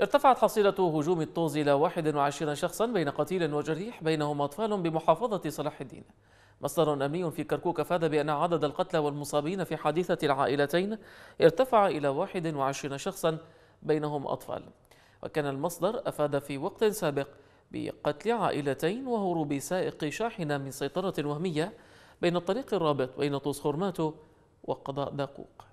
ارتفعت حصيلة هجوم الطوز إلى 21 شخصا بين قتيل وجريح بينهم أطفال بمحافظة صلاح الدين مصدر أمني في كركوك أفاد بأن عدد القتلى والمصابين في حادثة العائلتين ارتفع إلى 21 شخصا بينهم أطفال وكان المصدر أفاد في وقت سابق بقتل عائلتين وهروب سائق شاحنة من سيطرة وهمية بين الطريق الرابط بين طوس خرماتو وقضاء داقوق